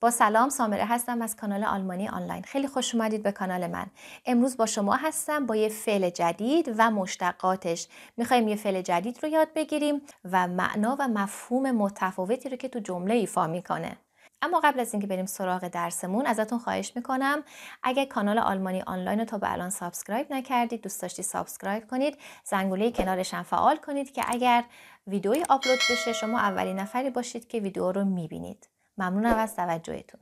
با سلام سامره هستم از کانال آلمانی آنلاین خیلی خوش اومدید به کانال من امروز با شما هستم با یه فعل جدید و مشتقاتش میخوایم یه فعل جدید رو یاد بگیریم و معنا و مفهوم متفاوتی رو که تو جمله ایفا میکنه اما قبل از اینکه بریم سراغ درسمون ازتون خواهش میکنم اگر کانال آلمانی آنلاین رو تا به الان سابسکرایب نکردید دوست داشتی سابسکرایب کنید زنگوله کنارش هم فعال کنید که اگر ویدیوی آپلود بشه شما اولین نفری باشید که ویدیو رو میبینید ممنونم از توجهتون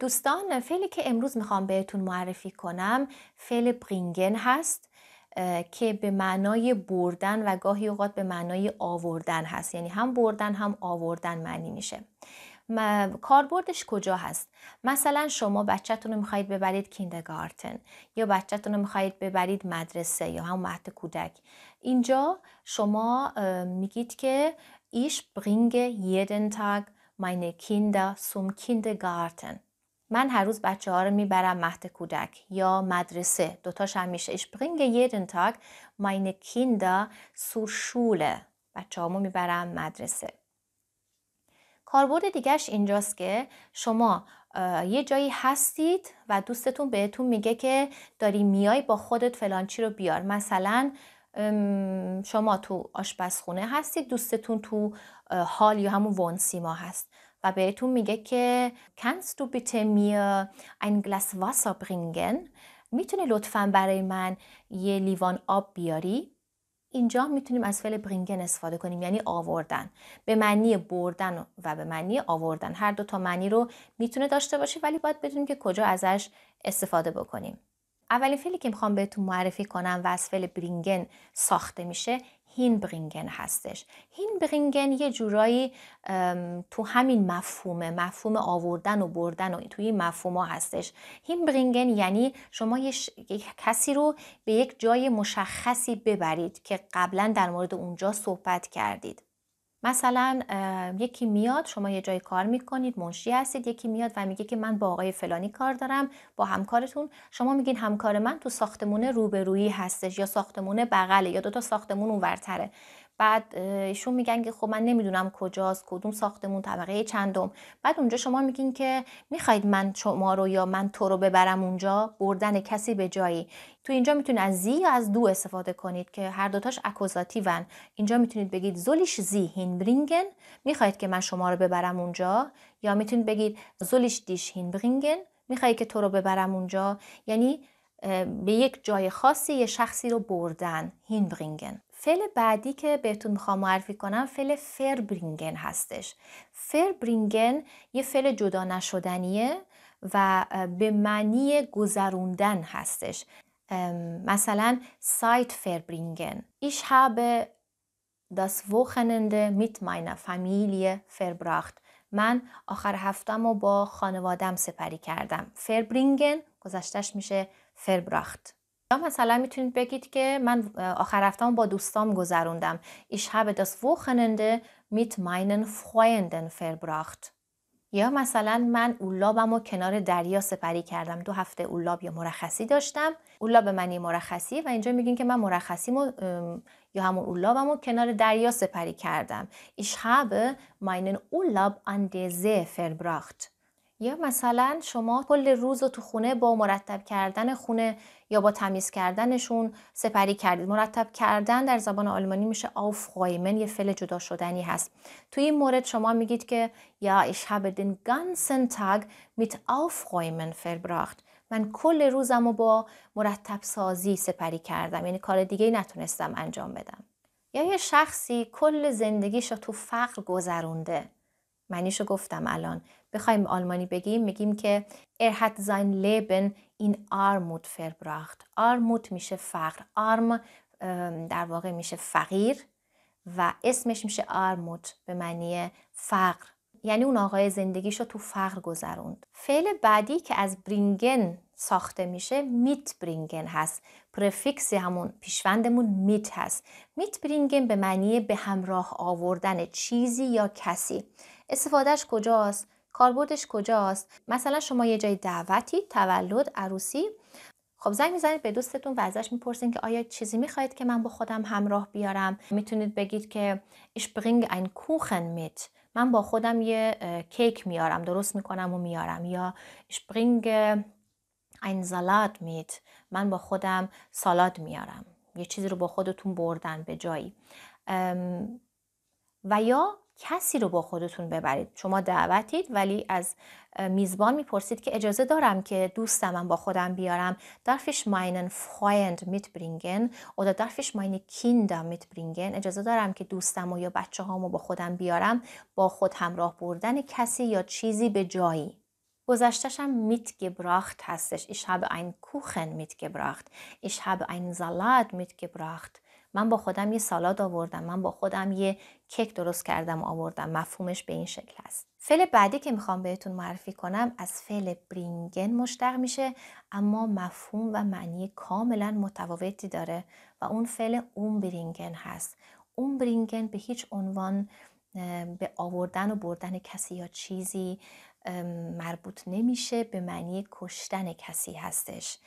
دوستان فعلی که امروز میخوام بهتون معرفی کنم فعل برینگن هست که به معنای بردن و گاهی اوقات به معنای آوردن هست یعنی هم بردن هم آوردن معنی میشه کاربردش کجا هست مثلا شما بچهتون رو میخواهید ببرید کیندگارتن یا بچهتون رو میخواهید ببرید مدرسه یا هم مهد کودک اینجا شما میگید که ایش برینگه یدن تاگ ماین کیندا سوم کیندگارتن". من هر روز بچه ها رو میبرم مهد کودک یا مدرسه دوتاش هم میشه ایش برینگه یدن تاگ ماین کیندا zur شوله". بچه هامو میبرم مدرسه کاربرد دیگرش اینجاست که شما یه جایی هستید و دوستتون بهتون میگه که داری میای با خودت فلان چی رو بیار مثلا شما تو آشپزخونه هستید دوستتون تو حال یا همون ونسیما هست و بهتون میگه که kannst تو bitte mir ein Glas میتونی لطفا برای من یه لیوان آب بیاری اینجا میتونیم از فعل برینگن استفاده کنیم یعنی آوردن به معنی بردن و به معنی آوردن هر دو تا معنی رو میتونه داشته باشه ولی باید بدونیم که کجا ازش استفاده بکنیم اولین فعلی که میخوام بهتون معرفی کنم و از فعل برینگن ساخته میشه هینبرینگن هستش هینبرینگن یه جورایی تو همین مفهوم مفهوم آوردن و بردن و توی این مفهوم ها هستش هینبرینگن یعنی شما کسی رو به یک جای مشخصی ببرید که قبلا در مورد اونجا صحبت کردید مثلا یکی میاد شما یه جای کار میکنید منشی هستید یکی میاد و میگه که من با آقای فلانی کار دارم با همکارتون شما میگین همکار من تو ساختمون روبرویی هستش یا ساختمون بغله یا دو تا ساختمون اونورتره بعد ایشون میگن که خب من نمیدونم کجاست کدوم ساختمون طبقه چندم بعد اونجا شما میگین که میخواید من شما رو یا من تو رو ببرم اونجا بردن کسی به جایی تو اینجا میتونید از زی یا از دو استفاده کنید که هر دوتاش اکوزاتیون اینجا میتونید بگید زولیش زی هینبرینگن میخواید که من شما رو ببرم اونجا یا میتونید بگید زولیش دیش برینگن میخواید که تو رو ببرم اونجا یعنی به یک جای خاصی یه شخصی رو بردن برینگن فعل بعدی که بهتون میخوام معرفی کنم فعل فربرینگن هستش فربرینگن یه فعل جدا نشدنیه و به معنی گذروندن هستش مثلا سایت فربرینگن ایش habe das Wochenende mit meiner Familie من آخر هفتم رو با خانوادم سپری کردم فربرینگن گذشتش میشه فربراخت یا مثلا میتونید بگید که من آخر هفتم با دوستام گذروندم Ich habe das Wochenende mit meinen Freunden verbracht یا مثلا من اولابم کنار دریا سپری کردم دو هفته اولاب یا مرخصی داشتم اولاب منی مرخصی و اینجا میگین که من مرخصیمو یا همون اولابم کنار دریا سپری کردم Ich habe meinen Urlaub an فربراخت. یا مثلا شما کل روز رو تو خونه با مرتب کردن خونه یا با تمیز کردنشون سپری کردید مرتب کردن در زبان آلمانی میشه aufräumen یه فعل جدا شدنی هست توی این مورد شما میگید که یا ich habe den ganzen Tag mit aufräumen verbracht من کل روزم رو با مرتب سازی سپری کردم یعنی کار دیگه نتونستم انجام بدم یا یه شخصی کل زندگیش رو تو فقر گذرونده منیشو گفتم الان بخوایم آلمانی بگیم میگیم که er hat sein Leben in Armut verbracht Armut میشه فقر Arm در واقع میشه فقیر و اسمش میشه آرموت به معنی فقر یعنی اون آقای زندگیش رو تو فقر گذروند فعل بعدی که از برینگن ساخته میشه میت برینگن هست پرفیکس همون پیشوندمون میت هست میت برینگن به معنی به همراه آوردن چیزی یا کسی استفادهش کجاست کاربردش کجاست مثلا شما یه جای دعوتی تولد عروسی خب زنگ میزنید به دوستتون و ازش میپرسین که آیا چیزی میخواید که من با خودم همراه بیارم میتونید بگید که ich bringe ein Kuchen mit من با خودم یه کیک میارم درست میکنم و میارم یا ich bringe ein Salat mit من با خودم سالاد میارم یه چیزی رو با خودتون بردن به جایی و یا کسی رو با خودتون ببرید شما دعوتید ولی از میزبان میپرسید که اجازه دارم که دوستم با خودم بیارم درفش ich میت برینگن او oder darf ماین کیندم میت برینگن اجازه دارم که دوستم و یا بچه هامو با خودم بیارم با خود همراه بردن کسی یا چیزی به جایی گذشتش هم گبراخت هستش این این کوخن گبراخت ایش هب این زلاد میت گبراخت من با خودم یه سالاد آوردم من با خودم یه کیک درست کردم آوردم مفهومش به این شکل هست. فعل بعدی که میخوام بهتون معرفی کنم از فعل برینگن مشتق میشه اما مفهوم و معنی کاملا متفاوتی داره و اون فعل اون برینگن هست اون برینگن به هیچ عنوان به آوردن و بردن کسی یا چیزی مربوط نمیشه به معنی کشتن کسی هستش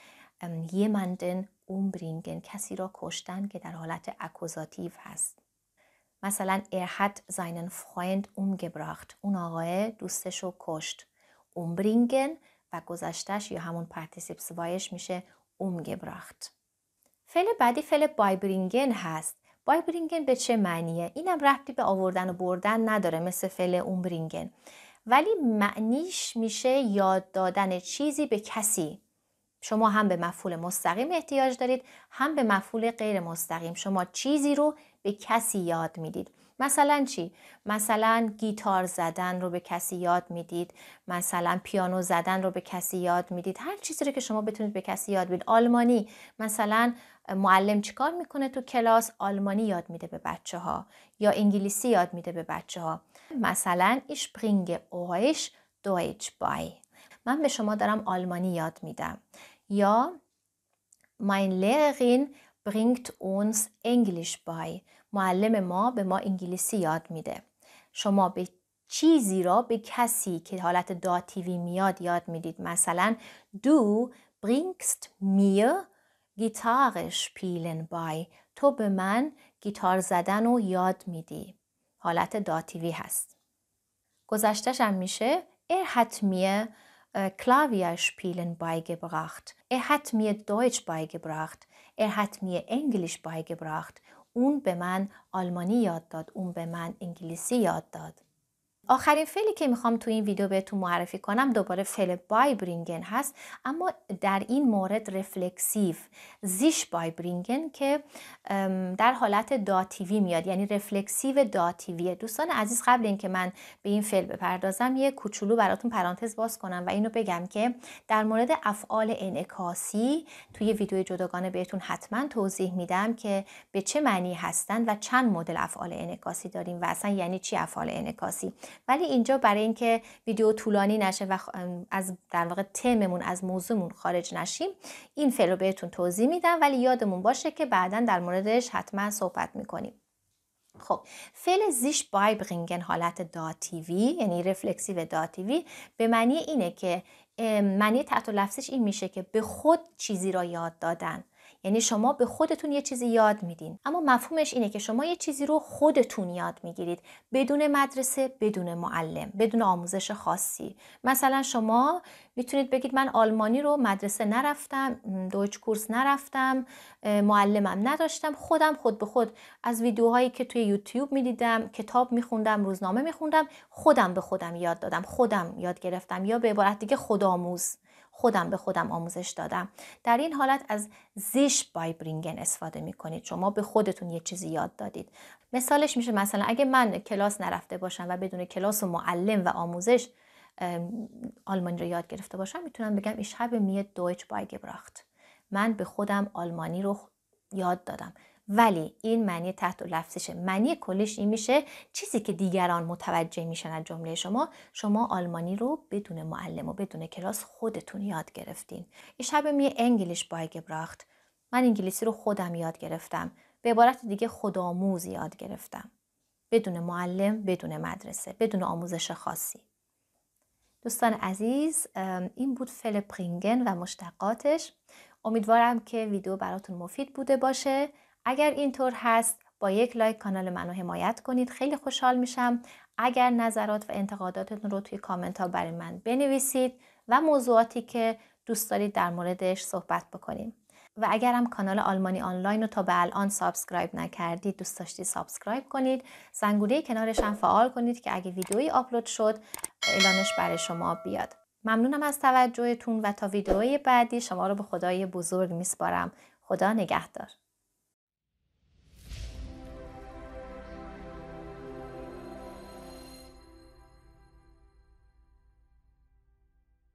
یه مندن umbringen کسی را کشتن که در حالت اکوزاتیو هست مثلا er hat seinen Freund umgebracht اون آقای دوستش رو کشت اومبرینگن و گذشتش یا همون پارتیسیپس وایش میشه umgebracht فعل بعدی فعل بایبرینگن هست بایبرینگن به چه معنیه؟ اینم ربطی به آوردن و بردن نداره مثل فعل اومبرینگن ولی معنیش میشه یاد دادن چیزی به کسی شما هم به مفعول مستقیم احتیاج دارید هم به مفعول غیر مستقیم شما چیزی رو به کسی یاد میدید مثلا چی مثلا گیتار زدن رو به کسی یاد میدید مثلا پیانو زدن رو به کسی یاد میدید هر چیزی رو که شما بتونید به کسی یاد بدید آلمانی مثلا معلم چیکار میکنه تو کلاس آلمانی یاد میده به بچه ها یا انگلیسی یاد میده به بچه ها مثلا ich bringe euch Deutsch bei من به شما دارم آلمانی یاد میدم یا mein Lehrerin bringt uns Englisch bei معلم ما به ما انگلیسی یاد میده شما به چیزی را به کسی که حالت داتیوی میاد یاد میدید مثلا دو bringst mir گیتار spielen bei تو به من گیتار زدن رو یاد میدی حالت داتیوی هست گذشتش هم میشه ار er hat mir äh, Klavierspielen beigebracht. Er hat mir Deutsch beigebracht. Er hat mir Englisch beigebracht. Und به من آلمانی und به من انگلیسی آخرین فعلی که میخوام تو این ویدیو بهتون معرفی کنم دوباره فعل بایبرینگن هست اما در این مورد رفلکسیو زیش بایبرینگن که در حالت داتیوی میاد یعنی رفلکسیو داتیوی دوستان عزیز قبل اینکه من به این فعل بپردازم یه کوچولو براتون پرانتز باز کنم و اینو بگم که در مورد افعال انعکاسی توی ویدیو جداگانه بهتون حتما توضیح میدم که به چه معنی هستند و چند مدل افعال انعکاسی داریم و اصلا یعنی چی افعال انعکاسی ولی اینجا برای اینکه ویدیو طولانی نشه و از در واقع تممون از موضوعمون خارج نشیم این فعل رو بهتون توضیح میدم ولی یادمون باشه که بعدا در موردش حتما صحبت میکنیم خب فعل زیش بایبرینگن حالت داتیوی یعنی رفلکسیو داتیوی به معنی اینه که معنی تحت لفظش این میشه که به خود چیزی را یاد دادن یعنی شما به خودتون یه چیزی یاد میدین اما مفهومش اینه که شما یه چیزی رو خودتون یاد میگیرید بدون مدرسه بدون معلم بدون آموزش خاصی مثلا شما میتونید بگید من آلمانی رو مدرسه نرفتم دویچ کورس نرفتم معلمم نداشتم خودم خود به خود از ویدیوهایی که توی یوتیوب میدیدم کتاب میخوندم روزنامه میخوندم خودم به خودم یاد دادم خودم یاد گرفتم یا به عبارت دیگه خودآموز خودم به خودم آموزش دادم در این حالت از زیش بای برینگن استفاده می کنید شما به خودتون یه چیزی یاد دادید مثالش میشه مثلا اگه من کلاس نرفته باشم و بدون کلاس و معلم و آموزش آلمانی رو یاد گرفته باشم میتونم بگم به میه میه دویچ من به خودم آلمانی رو یاد دادم ولی این معنی تحت و لفظشه معنی کلش این میشه چیزی که دیگران متوجه میشن از جمله شما شما آلمانی رو بدون معلم و بدون کلاس خودتون یاد گرفتین ich شب mir انگلیش beigebracht من انگلیسی رو خودم یاد گرفتم به عبارت دیگه خودآموز یاد گرفتم بدون معلم بدون مدرسه بدون آموزش خاصی دوستان عزیز این بود فلپرینگن و مشتقاتش امیدوارم که ویدیو براتون مفید بوده باشه اگر اینطور هست با یک لایک کانال منو حمایت کنید خیلی خوشحال میشم اگر نظرات و انتقاداتتون رو توی کامنت ها برای من بنویسید و موضوعاتی که دوست دارید در موردش صحبت بکنیم و اگر هم کانال آلمانی آنلاین رو تا به الان سابسکرایب نکردید دوست داشتید سابسکرایب کنید زنگوله کنارش هم فعال کنید که اگه ویدیویی آپلود شد اعلانش برای شما بیاد ممنونم از توجهتون و تا ویدئوی بعدی شما رو به خدای بزرگ میسپارم خدا نگهدار